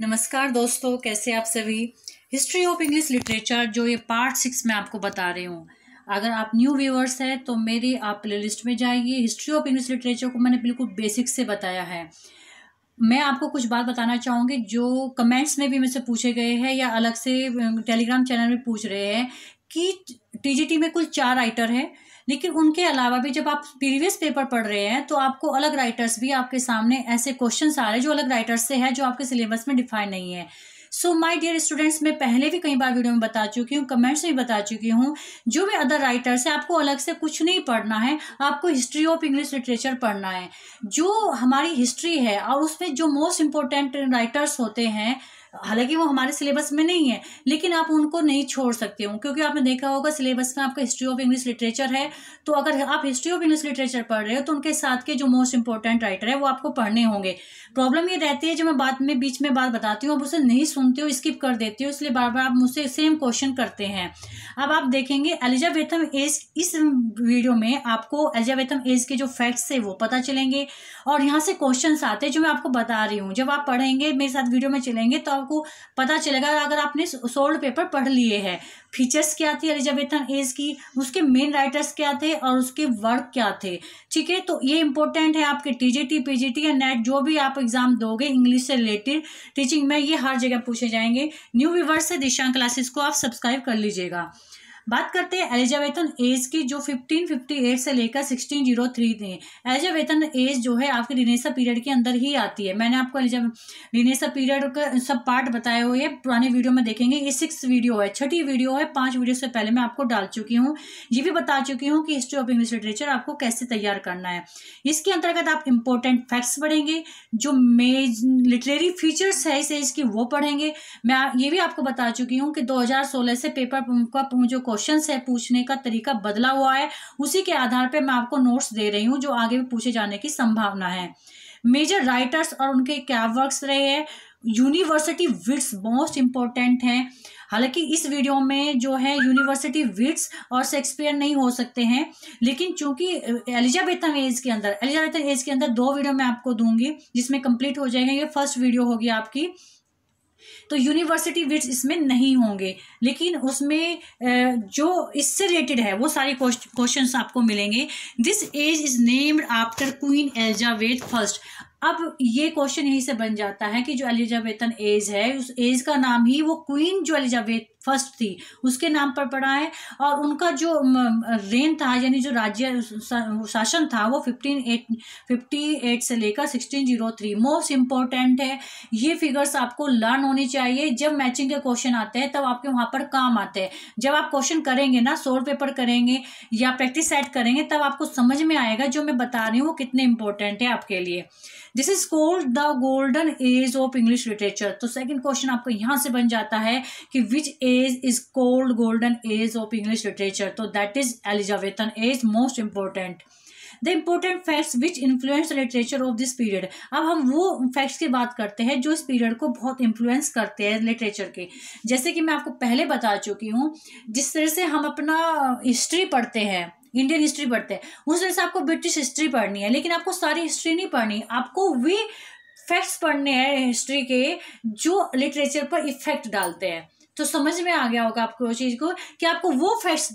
नमस्कार दोस्तों कैसे आप सभी हिस्ट्री ऑफ इंग्लिश लिटरेचर जो ये पार्ट सिक्स में आपको बता रही हूँ अगर आप न्यू व्यूवर्स हैं तो मेरी आप प्ले लिस्ट में जाइए हिस्ट्री ऑफ इंग्लिश लिटरेचर को मैंने बिल्कुल बेसिक से बताया है मैं आपको कुछ बात बताना चाहूँगी जो कमेंट्स में भी मुझसे पूछे गए हैं या अलग से टेलीग्राम चैनल में पूछ रहे हैं कि टी में कुल चार राइटर हैं लेकिन उनके अलावा भी जब आप प्रीवियस पेपर पढ़ रहे हैं तो आपको अलग राइटर्स भी आपके सामने ऐसे क्वेश्चन आ रहे हैं जो अलग राइटर्स से है जो आपके सिलेबस में डिफाइन नहीं है सो माई डियर स्टूडेंट्स मैं पहले भी कई बार वीडियो में बता चुकी हूँ कमेंट्स में बता चुकी हूँ जो भी अदर राइटर्स है आपको अलग से कुछ नहीं पढ़ना है आपको हिस्ट्री ऑफ इंग्लिश लिटरेचर पढ़ना है जो हमारी हिस्ट्री है और उसमें जो मोस्ट इम्पोर्टेंट राइटर्स होते हैं हालांकि वो हमारे सिलेबस में नहीं है लेकिन आप उनको नहीं छोड़ सकते हो क्योंकि आपने देखा होगा सिलेबस में आपका हिस्ट्री ऑफ इंग्लिश लिटरेचर है तो अगर आप हिस्ट्री ऑफ इंग्लिश लिटरेचर पढ़ रहे हो तो उनके साथ के जो मोस्ट इंपॉर्टेंट राइटर है वो आपको पढ़ने होंगे प्रॉब्लम ये रहती है जो मैं बाद में बीच में बात बताती हूँ आप उसे नहीं सुनते हो स्किप कर देते हो इसलिए बार बार आप मुझसे सेम क्वेश्चन करते हैं अब आप देखेंगे एलिजाबेथम एज इस वीडियो में आपको एलिजाबेथम एज के जो फैक्ट्स है वो पता चलेंगे और यहाँ से क्वेश्चन आते हैं जो मैं आपको बता रही हूँ जब आप पढ़ेंगे मेरे साथ वीडियो में चलेंगे तो आप आपको पता चलेगा अगर आपने सोल्ड पेपर पढ़ लिए हैं फीचर्स क्या थे एलिजाबेथन एज की उसके मेन राइटर्स क्या थे और उसके वर्क क्या थे ठीक है तो ये इंपॉर्टेंट है आपके टीजीटी पीजीटी या नेट जो भी आप एग्जाम दोगे इंग्लिश से रिलेटेड टीचिंग में ये हर जगह पूछे जाएंगे न्यू व्यूवर्स से दिशा क्लासेस को आप सब्सक्राइब कर लीजिएगा बात करते हैं एलिजा एज की जो फिफ्टीन फिफ्टी एट से लेकर सिक्सटीन जीरो थ्री थी एलिजा एज जो है आपके रिनेसा पीरियड के अंदर ही आती है मैंने आपको एलिजा रिनेसा पीरियड का सब पार्ट बताए हुए पुराने वीडियो में देखेंगे ये सिक्स वीडियो है छठी वीडियो है पाँच वीडियो से पहले मैं आपको डाल चुकी हूँ ये भी बता चुकी हूँ कि हिस्ट्री ऑफ इंग्लिश लिटरेचर आपको कैसे तैयार करना है इसके अंतर्गत आप इंपॉर्टेंट फैक्ट्स पढ़ेंगे जो मेज लिटरेरी फीचर्स है इस एज की वो पढ़ेंगे मैं ये भी आपको बता चुकी हूँ कि दो से पेपर का जो क्वेश्चन है पूछने का तरीका बदला हुआ है उसी के आधार पर मैं आपको नोट्स दे रही हूँ जो आगे भी पूछे जाने की संभावना है मेजर राइटर्स और उनके क्या वर्क्स रहे हैं यूनिवर्सिटी विट्स मोस्ट इम्पॉर्टेंट हैं हालांकि इस वीडियो में जो है यूनिवर्सिटी विट्स और शेक्सपियर नहीं हो सकते हैं लेकिन चूंकि एलिजाबेथन एज के अंदर एलिजाबेथन एज के अंदर दो वीडियो मैं आपको दूंगी जिसमें कंप्लीट हो जाएगा ये फर्स्ट वीडियो होगी आपकी तो यूनिवर्सिटी विट्स इसमें नहीं होंगे लेकिन उसमें जो इससे रिलेटेड है वो सारे क्वेश्चन आपको मिलेंगे this age is named after Queen Elizabeth first अब ये क्वेश्चन यहीं से बन जाता है कि जो एलिजाबेथन एज है उस एज का नाम ही वो क्वीन जो एलिजाबेथ फर्स्ट थी उसके नाम पर पड़ा है और उनका जो रेन था यानी जो राज्य शासन था वो फिफ्टीन एट फिफ्टी एट से लेकर sixteen zero three most important है ये फिगर्स आपको लर्न होनी चाहिए जब मैचिंग के क्वेश्चन आते हैं तब आपके वहाँ पर काम आते हैं जब आप क्वेश्चन करेंगे ना सोल पेपर करेंगे या प्रैक्टिस सेट करेंगे तब आपको समझ में आएगा जो मैं बता रही हूँ वो कितने इंपॉर्टेंट है आपके लिए this is called the golden age of English literature तो सेकेंड क्वेश्चन आपको यहाँ से बन जाता है कि which age is called golden age of English literature तो that is Elizabethan age most important the important facts which influence literature of this period अब हम वो फैक्ट्स की बात करते हैं जो इस पीरियड को बहुत इन्फ्लुएंस करते हैं लिटरेचर के जैसे कि मैं आपको पहले बता चुकी हूँ जिस तरह से हम अपना हिस्ट्री uh, पढ़ते हैं इंडियन हिस्ट्री पढ़ते हैं उस वजह से आपको ब्रिटिश हिस्ट्री पढ़नी है लेकिन आपको सारी हिस्ट्री नहीं पढ़नी आपको वे फैक्ट्स पढ़ने हैं हिस्ट्री के जो लिटरेचर पर इफेक्ट डालते हैं तो समझ में आ गया होगा आपको चीज़ को कि आपको वो फैक्ट्स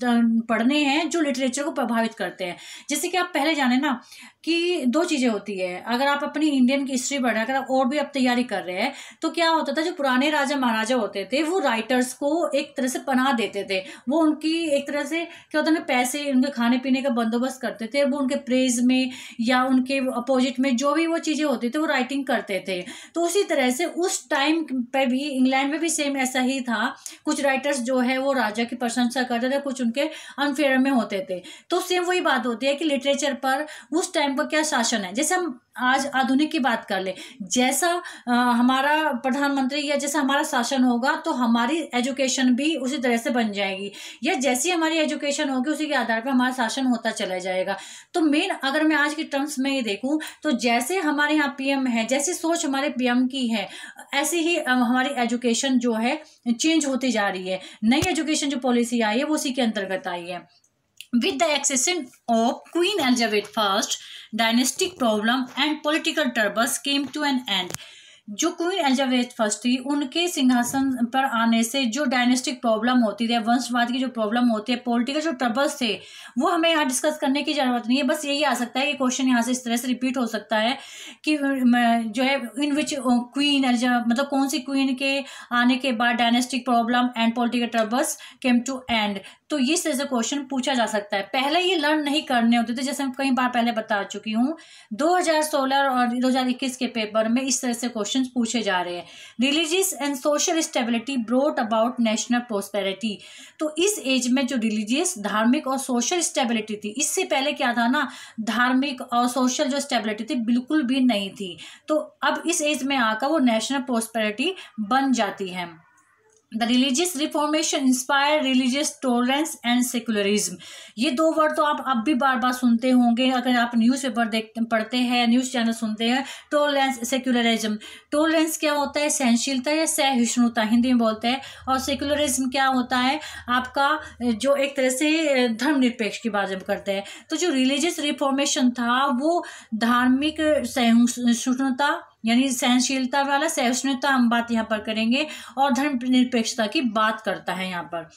पढ़ने हैं जो लिटरेचर को प्रभावित करते हैं जैसे कि आप पहले जाने ना कि दो चीज़ें होती है अगर आप अपनी इंडियन की हिस्ट्री पढ़ रहे हैं अगर आप और भी आप तैयारी कर रहे हैं तो क्या होता था जो पुराने राजा महाराजा होते थे वो राइटर्स को एक तरह से पनाह देते थे वो उनकी एक तरह से क्या होता है पैसे उनके खाने पीने का बंदोबस्त करते थे वो उनके प्रेज में या उनके अपोजिट में जो भी वो चीज़ें होती थी वो राइटिंग करते थे तो उसी तरह से उस टाइम पर भी इंग्लैंड में भी सेम ऐसा ही था कुछ राइटर्स जो है वो राजा की प्रशंसा करते थे कुछ उनके अनफेयर में होते थे तो सेम वही बात होती है कि लिटरेचर पर उस टाइम का क्या शासन है जैसे हम आज आधुनिक की बात कर ले जैसा आ, हमारा प्रधानमंत्री या जैसा हमारा शासन होगा तो हमारी एजुकेशन भी उसी तरह से बन जाएगी या जैसी हमारी एजुकेशन होगी उसी के आधार पर हमारा शासन होता चला जाएगा तो मेन अगर मैं आज के टर्म्स में ये देखूँ तो जैसे हमारे यहाँ पीएम है जैसी सोच हमारे पीएम की है ऐसी ही हमारी एजुकेशन जो है चेंज होती जा रही है नई एजुकेशन जो पॉलिसी आई है वो उसी के अंतर्गत आई है with the accession of Queen Elizabeth first dynastic problem and political troubles came to an end जो क्वीन एलिजाबेथ फर्स्ट थी उनके सिंहासन पर आने से जो डायनेस्टिक प्रॉब्लम होती थी वंशवाद की जो प्रॉब्लम होती है पॉलिटिकल जो ट्रबल्स थे वो हमें यहाँ डिस्कस करने की ज़रूरत नहीं है बस यही आ सकता है कि क्वेश्चन यहाँ से इस तरह से रिपीट हो सकता है कि जो है इन विच क्वीन मतलब कौन सी क्वीन के आने के बाद dynastic problem and political troubles came to end तो ये से क्वेश्चन पूछा जा सकता है पहले ये लर्न नहीं करने होते थे जैसे मैं कई बार पहले बता चुकी हूँ 2016 और 2021 के पेपर में इस तरह से क्वेश्चन पूछे जा रहे हैं religious and social stability brought about national prosperity तो इस एज में जो रिलीजियस धार्मिक और सोशल स्टेबिलिटी थी इससे पहले क्या था ना धार्मिक और सोशल जो स्टेबिलिटी थी बिल्कुल भी नहीं थी तो अब इस एज में आकर वो नेशनल प्रोस्पेरिटी बन जाती है the religious reformation inspire religious tolerance and secularism ये दो वर्ड तो आप अब भी बार बार सुनते होंगे अगर आप न्यूज़ पेपर देख पढ़ते हैं न्यूज़ चैनल सुनते हैं टॉलरेंस सेकुलरिज्म टॉलरेंस क्या होता है सहनशीलता या सहिष्णुता हिंदी में बोलते हैं और सेकुलरिज्म क्या होता है आपका जो एक तरह से धर्मनिरपेक्ष की बात हम करते हैं तो जो रिलीजियस रिफॉर्मेशन था वो धार्मिक सहिष्णुता यानी सहनशीलता वाला सहिष्णुता हम बात यहाँ पर करेंगे और धर्म निरपेक्षता की बात करता है यहाँ पर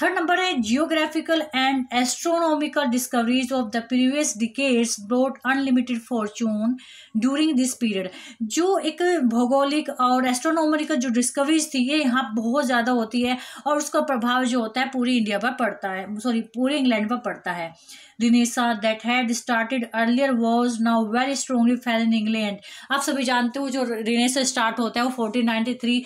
थर्ड नंबर है geographical and astronomical discoveries of the previous decades broad unlimited fortune during this period जो एक भौगोलिक और एस्ट्रोनॉमिकल जो डिस्कवरीज थी ये यहाँ बहुत ज़्यादा होती है और उसका प्रभाव जो होता है पूरी इंडिया पर पड़ता है सॉरी पूरे इंग्लैंड पर पड़ता है renaissance that had started earlier was now very strongly felt in England आप सभी जानते हो जो रिनेसा स्टार्ट होता है वो फोर्टीन नाइन्टी थ्री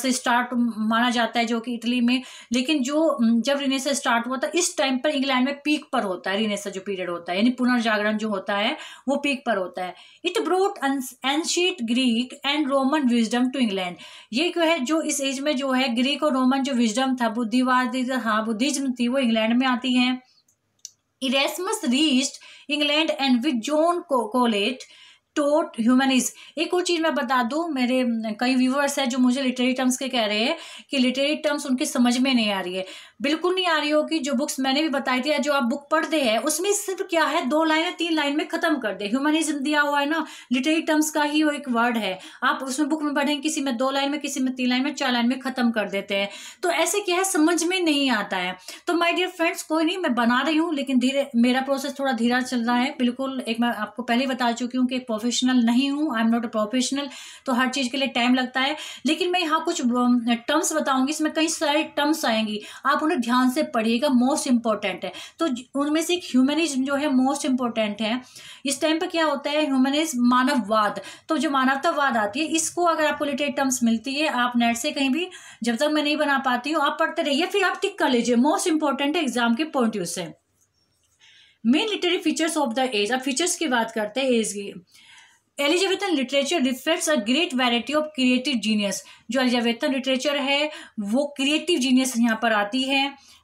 से स्टार्ट माना जाता है जो कि इटली में लेकिन जो जब रिनेसा स्टार्ट हुआ था इस टाइम पर इंग्लैंड में पीक पर होता है रिनेसा जो पीरियड होता है यानी पुनर्जागरण जो होता है वो पीक पर होता है it brought ancient Greek and Roman wisdom to England ये क्यों है जो इस एज में जो है ग्रीक और रोमन जो विजडम था बुद्धिवाद हाँ बुद्धिज्म थी वो इंग्लैंड में आती है इरेसमस रीस्ट England and with John Colet को टोट ह्यूमनिज एक और चीज़ मैं बता दूँ मेरे कई व्यूवर्स हैं जो मुझे लिटरेरी टर्म्स के कह रहे हैं कि लिटरेरी टर्म्स उनकी समझ में नहीं आ रही है बिल्कुल नहीं आ रही कि जो बुक्स मैंने भी बताई थी जो आप बुक पढ़ते हैं उसमें सिर्फ क्या है दो लाइन तीन लाइन में ख़त्म कर दे ह्यूमनिज्म दिया हुआ है ना लिटरेरी टर्म्स का ही वो एक वर्ड है आप उसमें बुक में पढ़े किसी में दो लाइन में किसी में तीन लाइन में चार लाइन में ख़त्म कर देते हैं तो ऐसे क्या है समझ में नहीं आता है तो माई डियर फ्रेंड्स कोई नहीं मैं बना रही हूँ लेकिन धीरे मेरा प्रोसेस थोड़ा धीरा चल रहा है बिल्कुल एक मैं आपको पहले बता चुकी हूँ कि एक प्रोफेशनल नहीं हूँ I am not a professional तो हर चीज़ के लिए टाइम लगता है लेकिन मैं यहाँ कुछ टर्म्स बताऊँगी इसमें कई सारे टर्म्स आएंगी आप उन्हें ध्यान से पढ़िएगा मोस्ट इंपॉर्टेंट है तो उनमें से एक ह्यूमनिज्म जो है मोस्ट इंपॉर्टेंट है इस टाइम पर क्या होता है ह्यूमनिज्म मानववाद तो जो मानवतावाद आती है इसको अगर आपको रिलेटेड टर्म्स मिलती है आप नेट से कहीं भी जब तक मैं नहीं बना पाती हूँ आप पढ़ते रहिए फिर आप टिक कर लीजिए मोस्ट इंपॉर्टेंट है एग्जाम के पॉइंट व्यू से main literary features of the age अब फीचर्स की बात करते हैं एज की Elizabethan literature reflects a great variety of creative genius जो एलिजाबेथन लिटरेचर है वो क्रिएटिव जीनियस यहाँ पर आती है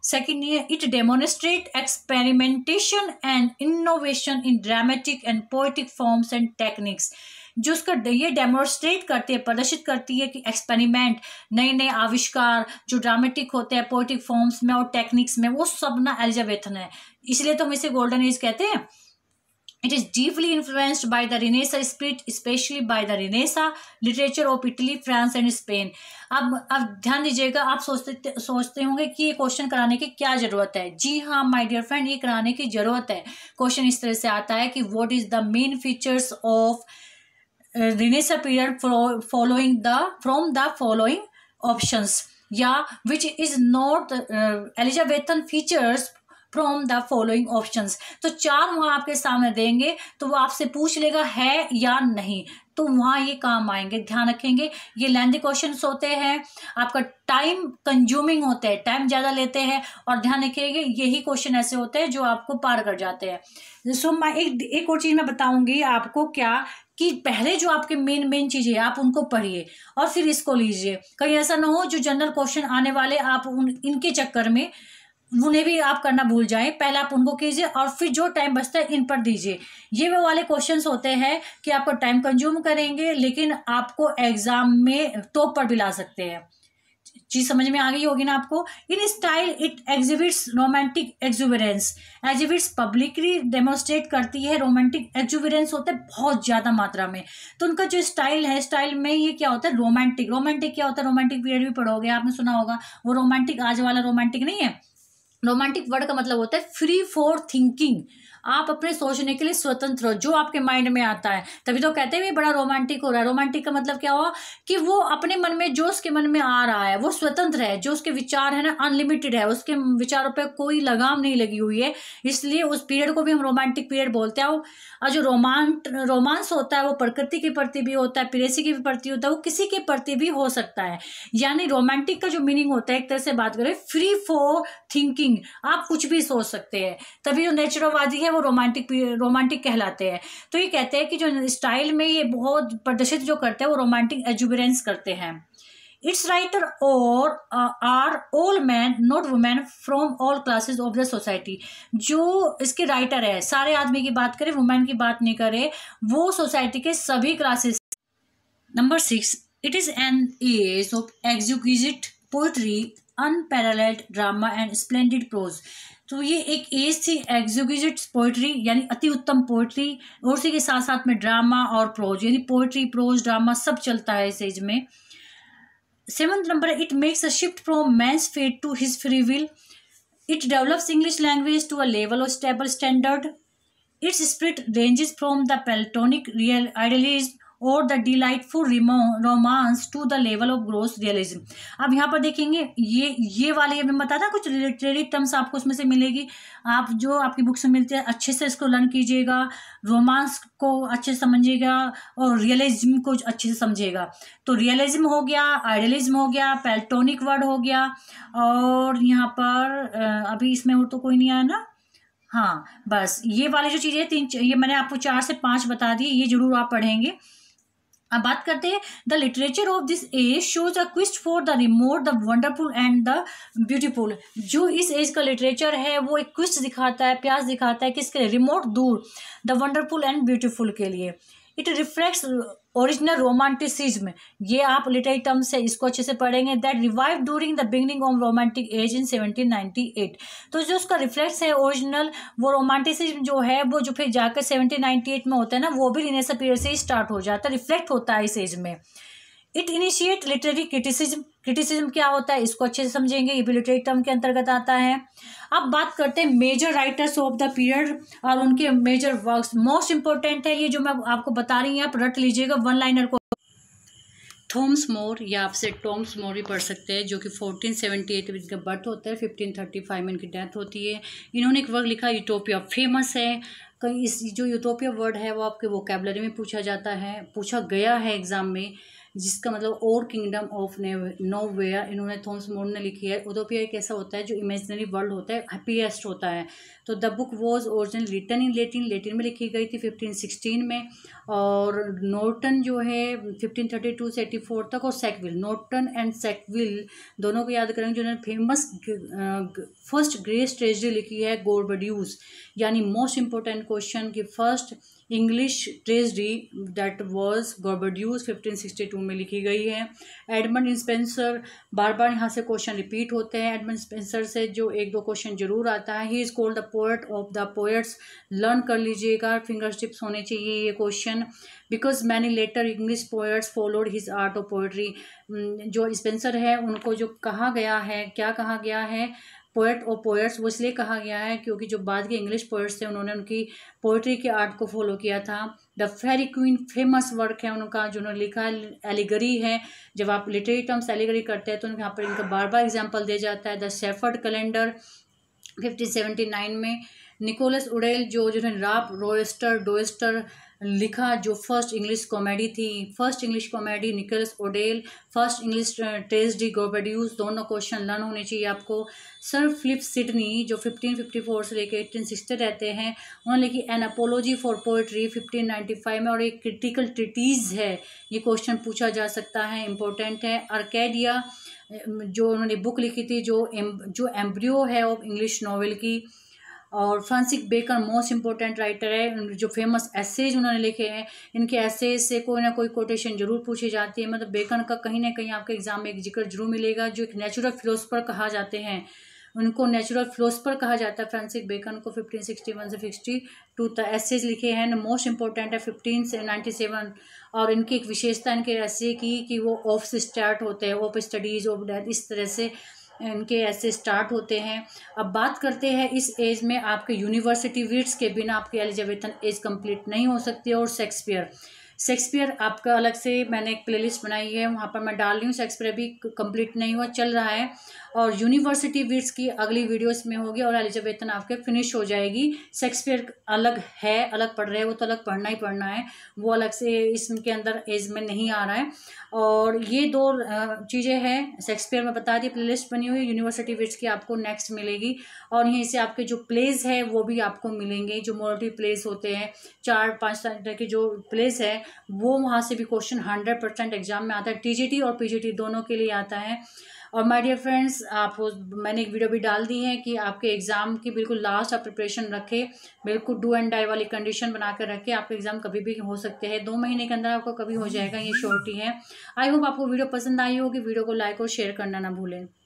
second it demonstrates experimentation and innovation in dramatic and poetic forms and techniques जो उसका ये डेमोन्स्ट्रेट करती है प्रदर्शित करती है कि एक्सपेरिमेंट नए नए आविष्कार जो ड्रामेटिक होते हैं पोइटिक फॉर्म्स में और टेक्निक्स में वो सब ना एलिजाबेथन है इसलिए तो हम इसे गोल्डन एज कहते हैं It is deeply influenced by the Renaissance spirit, especially by the Renaissance literature of Italy, France and Spain. अब अब ध्यान दीजिएगा आप सोचते सोचते होंगे कि ये क्वेश्चन कराने की क्या ज़रूरत है जी हाँ माय डियर फ्रेंड ये कराने की ज़रूरत है क्वेश्चन इस तरह से आता है कि what is the main features of renaissance period following the from the following options या which is not Elizabethan features from the following option तो चार वहां आपके सामने देंगे तो वो आपसे पूछ लेगा है या नहीं तो वहाँ ये काम आएंगे ध्यान रखेंगे ये लेंदी क्वेश्चन होते हैं आपका टाइम कंज्यूमिंग होते हैं टाइम ज़्यादा लेते हैं और ध्यान रखिएगा यही क्वेश्चन ऐसे होते हैं जो आपको पार कर जाते हैं सो मैं एक एक और चीज़ मैं बताऊंगी आपको क्या कि पहले जो आपके मेन मेन चीज़ें आप उनको पढ़िए और फिर इसको लीजिए कहीं ऐसा ना हो जो जनरल क्वेश्चन आने वाले आप उन इनके चक्कर में उन्हें भी आप करना भूल जाएं पहले आप उनको कीजिए और फिर जो टाइम बचता है इन पर दीजिए ये वो वाले क्वेश्चंस होते हैं कि आपको टाइम कंज्यूम करेंगे लेकिन आपको एग्ज़ाम में टॉप पर भी ला सकते हैं चीज समझ में आ गई होगी ना आपको in style it exhibits romantic exuberance exhibits publicly demonstrate करती है रोमांटिक एग्जुबरेंस होते हैं बहुत ज़्यादा मात्रा में तो उनका जो स्टाइल है स्टाइल में ये क्या होता है रोमांटिक रोमांटिक क्या होता है रोमांटिक पीरियड भी पढ़ोगे आपने सुना होगा वो रोमांटिक आज वाला रोमांटिक नहीं है रोमांटिक वर्ड का मतलब होता है फ्री फॉर थिंकिंग आप अपने सोचने के लिए स्वतंत्र हो जो आपके माइंड में आता है तभी तो कहते हैं बड़ा रोमांटिक हो रहा है रोमांटिक का मतलब क्या हुआ कि वो अपने मन में जो उसके मन में आ रहा है वो स्वतंत्र है जो उसके विचार है ना अनलिमिटेड है उसके विचारों पर कोई लगाम नहीं लगी हुई है इसलिए उस पीरियड को भी हम रोमांटिक पीरियड बोलते हैं और जो रोमांट रोमांस होता है वो प्रकृति के प्रति भी होता है प्रेसी के प्रति होता है वो किसी के प्रति भी हो सकता है यानी रोमांटिक का जो मीनिंग होता है एक तरह से बात करें फ्री फॉर थिंकिंग आप कुछ भी सोच सकते हैं तभी जो तो नेचुरोवादी है हैं वो रोमांटिक रोमांटिक कहलाते हैं तो ये कहते हैं कि जो स्टाइल में ये बहुत प्रदर्शित जो करते हैं वो रोमांटिक एजुबरेंस करते हैं इट्स राइटर और are all men not women from all classes of the society जो इसके राइटर है सारे आदमी की बात करें वुमेन की बात नहीं करे वो सोसाइटी के सभी classes number six it is an age of exquisite poetry unparalleled drama and splendid prose तो ये एक एज थी एग्जीक्यूजिट पोइट्री यानी अति उत्तम पोइट्री और उसी के साथ साथ में ड्रामा और प्रोज यानी पोइट्री प्रोज ड्रामा सब चलता है इस एज में seventh number it makes a shift from man's fate to his free will it develops English language to a level of stable standard its spirit ranges from the platonic real idealism और the delightful romance to the level of gross realism अब यहाँ पर देखेंगे ये ये वाले ये मैं बताया था कुछ रिलेटेड टर्म्स आपको उसमें से मिलेगी आप जो आपकी बुक से मिलते हैं अच्छे से इसको लर्न कीजिएगा रोमांस को अच्छे से समझिएगा और रियलिज्म को अच्छे से समझिएगा तो रियलिज्म हो गया आइडियलिज्म हो गया पेल्टोनिक वर्ड हो गया और यहाँ पर अभी इसमें और तो कोई नहीं आया ना हाँ बस ये वाली जो चीज़ें तीन ये मैंने आपको चार से पांच बता दी ये जरूर आप पढ़ेंगे अब बात करते हैं the literature of this age shows a quest for the remote the wonderful and the beautiful जो इस एज का लिटरेचर है वो एक क्विस्ट दिखाता है प्यास दिखाता है किसके लिए रिमोट दूर द वंडरफुल एंड ब्यूटीफुल के लिए इट रिफ्लेक्ट्स ओरिजिनल रोमांटिसिज्म ये आप लिटरी टर्म्स है इसको अच्छे से पढ़ेंगे that revive during the beginning of romantic age in 1798 तो जो उसका रिफ्लेक्स है ओरिजिनल वो रोमांटिसिज्म जो है वो जो फिर जाकर 1798 में होता है ना वो भी रिनेसा पीरियड से ही स्टार्ट हो जाता है रिफ्लेक्ट होता है इस एज में it initiate literary criticism criticism क्या होता है इसको अच्छे से समझेंगे ये भी लिटरेरी टर्म के अंतर्गत आता है अब बात करते हैं major writers of the period और उनके मेजर वर्क्स मोस्ट इंपॉर्टेंट है ये जो मैं आपको बता रही हूँ आप रट लीजिएगा वन लाइनर को थॉम्स मोर या आपसे टॉम्स मोर भी पढ़ सकते हैं जो कि फोर्टीन सेवेंटी एट में इनका बर्थ होता है फिफ्टीन थर्टी फाइव में इनकी डेथ होती है इन्होंने एक वर्क लिखा यूटोपिया फेमस है कहीं इस जो यूटोपिया वर्ड है वो आपके वोकेबलरी में पूछा जाता है पूछा गया है एग्ज़ाम में जिसका मतलब और किंगडम ऑफ ने नो वेयर इन्होंने थॉमस मोर ने लिखी है उदोपिया एक ऐसा होता है जो इमेजनरी वर्ल्ड होता है हैप्पीएस्ट होता है तो the book was original written in Latin Latin में लिखी गई थी फिफ्टीन सिक्सटीन में और नोटन जो है फिफ्टीन थर्टी टू से एटी फोर तक और सेकविल नोटन एंड सेकविल दोनों को याद करेंगे जिन्होंने फेमस फर्स्ट ग्रेस ट्रेजरी लिखी है गोरबड्यूज यानी मोस्ट इंपॉर्टेंट क्वेश्चन की first English tragedy that was Gorboduc टू में लिखी गई है एडमंड स्पेंसर बार बार यहाँ से क्वेश्चन रिपीट होते हैं एडमंड स्पेंसर से जो एक दो क्वेश्चन जरूर आता है he is called the poet of the poets learn कर लीजिएगा फिंगर टिप्स होने चाहिए ये question because many later English poets followed his art of poetry जो स्पेंसर है उनको जो कहा गया है क्या कहा गया है पोएट और पोएट्स वो इसलिए कहा गया है क्योंकि जो बाद के इंग्लिश पोएट्स थे उन्होंने उनकी पोएट्री के आर्ट को फॉलो किया था the faerie queen famous work है उनका जो उन्होंने लिखा है एलिगरी है जब आप लिटरेरी टर्म्स एलिगरी करते हैं तो यहाँ पर इनका बार बार एग्जाम्पल दिया जाता है the shepherd calendar fifteen seventy nine में निकोलस उडेल जो जिन्होंने राप रोएस्टर डोएस्टर लिखा जो फर्स्ट इंग्लिश कॉमेडी थी first English comedy Nicholas Udall first English tragedy Gorboduc दोनों क्वेश्चन लर्न होने चाहिए आपको सर फिलिप सिडनी जो 1554 से लेकर सिक्सटी रहते हैं उन्होंने लिखी एन अपोलॉजी फॉर पोइट्री 1595 में और एक क्रिटिकल ट्रिटीज़ है ये क्वेश्चन पूछा जा सकता है इंपॉर्टेंट है अर्कैडिया जो उन्होंने बुक लिखी थी जो एम, जो एम्ब्रियो है ऑफ इंग्लिश नावल की और Francis Bacon most important writer है जो फेमस एसेज उन्होंने लिखे हैं इनके एसेज से कोई ना कोई कोटेशन जरूर पूछी जाती है मतलब बेकन का कहीं ना कहीं आपके एग्जाम में एक जिक्र जरूर मिलेगा जो एक नेचुरल फिलोसफर कहा जाते हैं उनको नेचुरल फिलोसफर कहा जाता है फ्रांसिक बेकन को फिफ्टीन सिक्सटी वन से सिक्सटी टू तक एसेज लिखे हैं मोस्ट इंपॉर्टेंट है फिफ्टीन से नाइन्टी सेवन और इनकी एक विशेषता इनके ऐसे की कि वो ऑफ स्टार्ट होते हैं ऑफ स्टडीज़ ऑफ डेथ इस तरह से इनके ऐसे स्टार्ट होते हैं अब बात करते हैं इस एज में आपके यूनिवर्सिटी विट्स के बिना आपके एलिजाबेथन एज कंप्लीट नहीं हो सकती और शेक्सपियर शेक्सपियर आपका अलग से मैंने एक प्लेलिस्ट बनाई है वहाँ पर मैं डाल रही हूँ शेक्सपियर भी कंप्लीट नहीं हुआ चल रहा है और यूनिवर्सिटी विट्स की अगली वीडियोस में होगी और एलिजाबेथन आपके फिनिश हो जाएगी शेक्सपियर अलग है अलग पढ़ रहे हैं वो तो अलग पढ़ना ही पढ़ना है वो अलग से इसके अंदर एज में नहीं आ रहा है और ये दो चीज़ें हैं शेक्सपियर में बता दी प्ले बनी हुई यूनिवर्सिटी विट्स की आपको नेक्स्ट मिलेगी और यहीं से आपके जो प्लेज है वो भी आपको मिलेंगे जो मोरटी प्लेस होते हैं चार पाँच तरह के जो प्लेस है वो वहाँ से भी क्वेश्चन हंड्रेड परसेंट एग्जाम में आता है टी और पी दोनों के लिए आता है और माय डियर फ्रेंड्स आप मैंने एक वीडियो भी डाल दी है कि आपके एग्ज़ाम की बिल्कुल लास्ट आप प्रिपरेशन रखें बिल्कुल डू एंड डाई वाली कंडीशन बना कर रखें आपके एग्ज़ाम कभी भी हो सकते हैं दो महीने के अंदर आपको कभी हो जाएगा ये श्योरिटी है आई होप आपको वीडियो पसंद आई होगी वीडियो को लाइक और शेयर करना ना भूलें